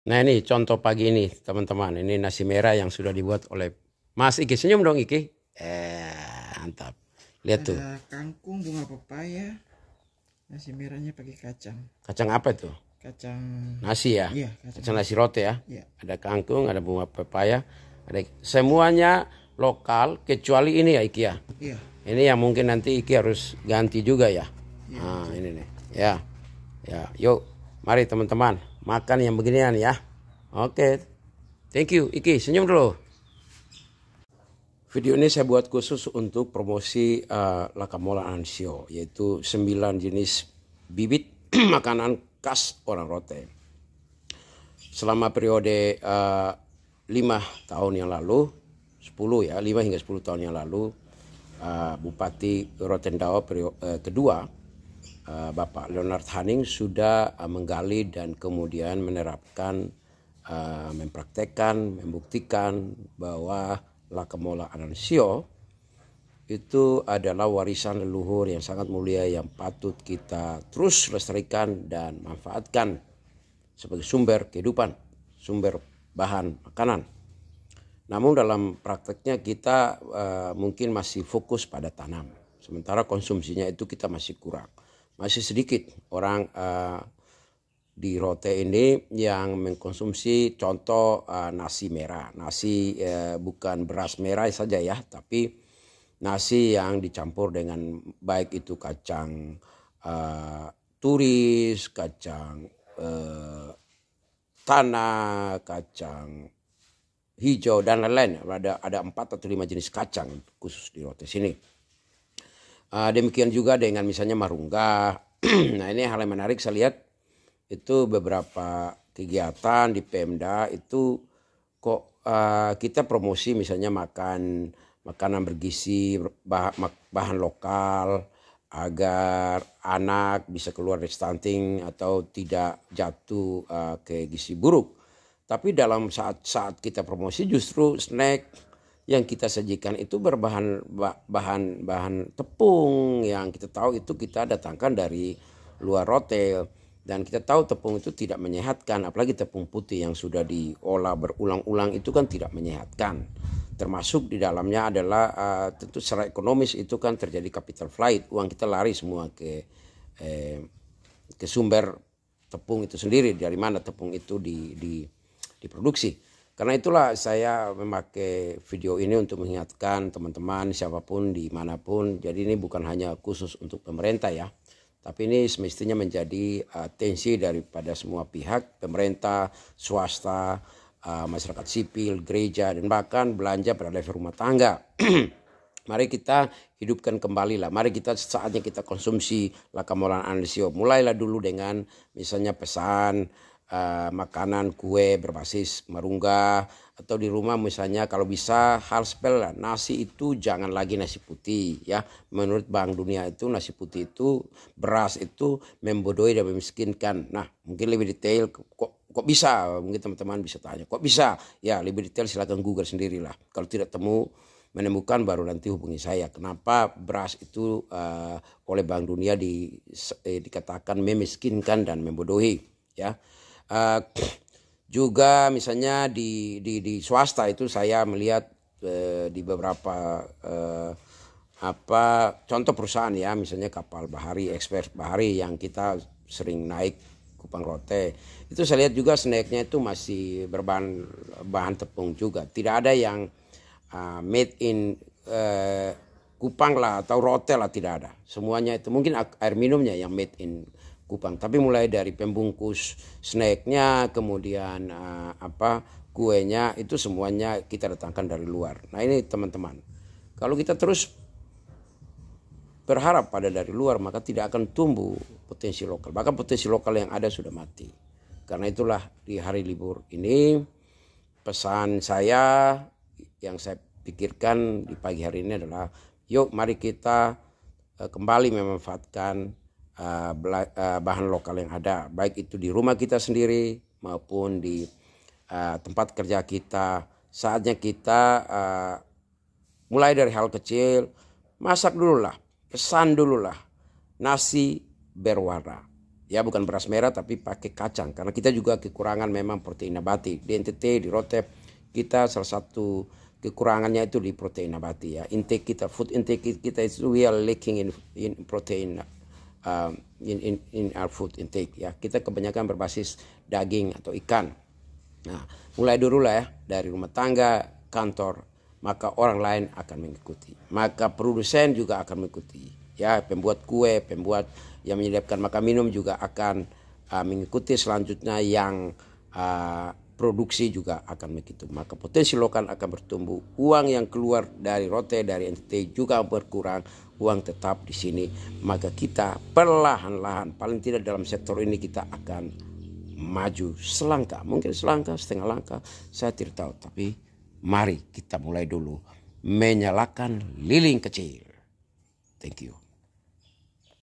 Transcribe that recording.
Nah ini contoh pagi ini teman-teman. Ini nasi merah yang sudah dibuat oleh Mas Iki. Senyum dong Iki. Eh, mantap. Lihat tuh. Eh, kangkung, bunga pepaya. Nasi merahnya pakai kacang. Kacang apa itu? Kacang nasi ya. Iya, kacang, kacang nasi roti ya. Iya. Ada kangkung, ada bunga pepaya, ada semuanya lokal kecuali ini ya Iki ya. Iya. Ini yang mungkin nanti Iki harus ganti juga ya. Iya. Nah, ini nih. Ya. Ya, yuk mari teman-teman makan yang beginian ya. Oke. Thank you. Iki, senyum dulu. Video ini saya buat khusus untuk promosi uh, eh, Lakamola Ansio, yaitu 9 jenis bibit makanan khas orang Rote. Selama periode uh, eh, 5 tahun yang lalu, 10 ya, 5 hingga 10 tahun yang lalu, uh, Bupati Rotendao periode, uh, kedua Eh, Bapak Leonard Hanning sudah eh, menggali dan kemudian menerapkan, eh, mempraktekkan, membuktikan bahwa Lakamola Anansio itu adalah warisan leluhur yang sangat mulia yang patut kita terus lestarikan dan manfaatkan sebagai sumber kehidupan, sumber bahan makanan. Namun dalam prakteknya kita uh, mungkin masih fokus pada tanam, sementara konsumsinya itu kita masih kurang masih sedikit orang uh, di Rote ini yang mengkonsumsi contoh uh, nasi merah. Nasi uh, bukan beras merah saja ya, tapi nasi yang dicampur dengan baik itu kacang uh, turis, kacang uh, tanah, kacang hijau dan lain-lain. Ada ada empat atau lima jenis kacang khusus di Rote sini. Uh, demikian juga dengan misalnya marunggah. nah ini hal yang menarik saya lihat itu beberapa kegiatan di Pemda itu kok uh, kita promosi misalnya makan makanan bergizi bahan, bahan lokal agar anak bisa keluar dari stunting atau tidak jatuh uh, ke gizi buruk. Tapi dalam saat-saat kita promosi justru snack yang kita sajikan itu berbahan bahan bahan tepung yang kita tahu itu kita datangkan dari luar rotel dan kita tahu tepung itu tidak menyehatkan apalagi tepung putih yang sudah diolah berulang-ulang itu kan tidak menyehatkan termasuk di dalamnya adalah uh, tentu secara ekonomis itu kan terjadi capital flight uang kita lari semua ke eh, ke sumber tepung itu sendiri dari mana tepung itu di, di diproduksi karena itulah saya memakai video ini untuk mengingatkan teman-teman siapapun dimanapun. Jadi ini bukan hanya khusus untuk pemerintah ya. Tapi ini semestinya menjadi atensi daripada semua pihak, pemerintah, swasta, eh, masyarakat sipil, gereja, dan bahkan belanja pada level rumah tangga. Mari kita hidupkan kembali lah. Mari kita saatnya kita konsumsi lakamolan anisio. Mulailah dulu dengan misalnya pesan uh, makanan kue berbasis merungga atau di rumah misalnya kalau bisa hal sepele nasi itu jangan lagi nasi putih ya menurut Bank Dunia itu nasi putih itu beras itu membodohi dan memiskinkan nah mungkin lebih detail kok kok bisa mungkin teman-teman bisa tanya kok bisa ya lebih detail silakan google sendirilah kalau tidak temu menemukan baru nanti hubungi saya. Kenapa beras itu uh, oleh Bank Dunia di, eh, dikatakan memiskinkan dan membodohi, ya? uh, juga misalnya di, di di swasta itu saya melihat uh, di beberapa uh, apa contoh perusahaan ya misalnya kapal bahari ekspres bahari yang kita sering naik kupang rote itu saya lihat juga snacknya itu masih berbahan bahan tepung juga tidak ada yang uh, made in uh, kupang lah atau rote lah tidak ada semuanya itu mungkin air minumnya yang made in kupang. Tapi mulai dari pembungkus snacknya, kemudian uh, apa kuenya itu semuanya kita datangkan dari luar. Nah ini teman-teman, kalau kita terus berharap pada dari luar maka tidak akan tumbuh potensi lokal. Bahkan potensi lokal yang ada sudah mati. Karena itulah di hari libur ini pesan saya yang saya pikirkan di pagi hari ini adalah yuk mari kita eh, kembali memanfaatkan Eh, eh, bahan lokal yang ada, baik itu di rumah kita sendiri maupun di eh, tempat kerja kita. Saatnya kita mulai dari hal kecil, masak dulu lah pesan dulu lah nasi berwarna. Ya bukan beras merah tapi pakai kacang karena kita juga kekurangan memang protein nabati di NTT di Rotep kita salah satu kekurangannya itu di protein nabati ya intake kita food intake kita itu we are lacking in, in protein uh, in, in, in our food intake ya kita kebanyakan berbasis daging atau ikan nah mulai dulu lah ya dari rumah tangga kantor maka orang lain akan mengikuti maka produsen juga akan mengikuti ya pembuat kue pembuat yang menyediakan makan minum juga akan uh, mengikuti selanjutnya yang uh, produksi juga akan begitu. Maka potensi lokal akan bertumbuh. Uang yang keluar dari rote, dari NTT juga berkurang uang tetap di sini, maka kita perlahan-lahan paling tidak dalam sektor ini kita akan maju selangkah, mungkin selangkah, setengah langkah, saya tidak tahu, tapi mari kita mulai dulu menyalakan lilin kecil. Thank you.